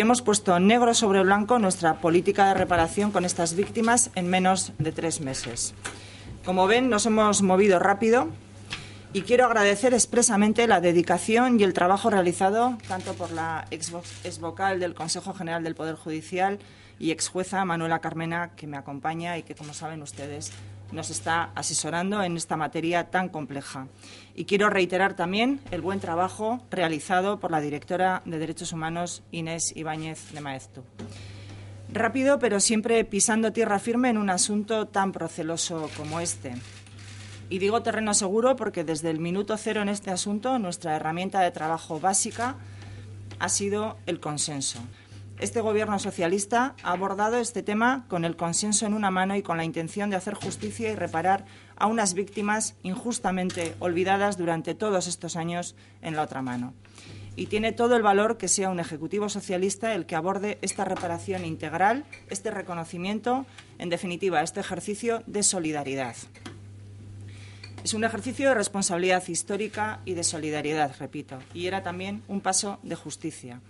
hemos puesto negro sobre blanco nuestra política de reparación con estas víctimas en menos de tres meses. Como ven, nos hemos movido rápido y quiero agradecer expresamente la dedicación y el trabajo realizado tanto por la ex vocal del Consejo General del Poder Judicial y ex jueza Manuela Carmena, que me acompaña y que, como saben ustedes, nos está asesorando en esta materia tan compleja. Y quiero reiterar también el buen trabajo realizado por la directora de Derechos Humanos, Inés Ibáñez de Maeztu. Rápido, pero siempre pisando tierra firme en un asunto tan proceloso como este. Y digo terreno seguro porque desde el minuto cero en este asunto nuestra herramienta de trabajo básica ha sido el consenso este gobierno socialista ha abordado este tema con el consenso en una mano y con la intención de hacer justicia y reparar a unas víctimas injustamente olvidadas durante todos estos años en la otra mano. Y tiene todo el valor que sea un Ejecutivo socialista el que aborde esta reparación integral, este reconocimiento, en definitiva, este ejercicio de solidaridad. Es un ejercicio de responsabilidad histórica y de solidaridad, repito, y era también un paso de justicia.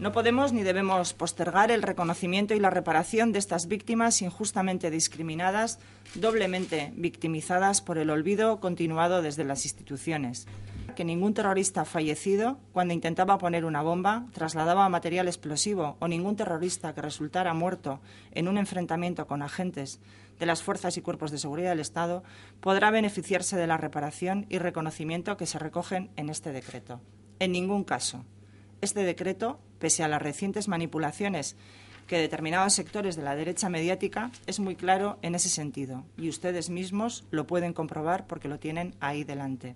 No podemos ni debemos postergar el reconocimiento y la reparación de estas víctimas injustamente discriminadas, doblemente victimizadas por el olvido continuado desde las instituciones. Que ningún terrorista fallecido, cuando intentaba poner una bomba, trasladaba material explosivo o ningún terrorista que resultara muerto en un enfrentamiento con agentes de las fuerzas y cuerpos de seguridad del Estado, podrá beneficiarse de la reparación y reconocimiento que se recogen en este decreto. En ningún caso. Este decreto pese a las recientes manipulaciones que determinados sectores de la derecha mediática es muy claro en ese sentido, y ustedes mismos lo pueden comprobar porque lo tienen ahí delante.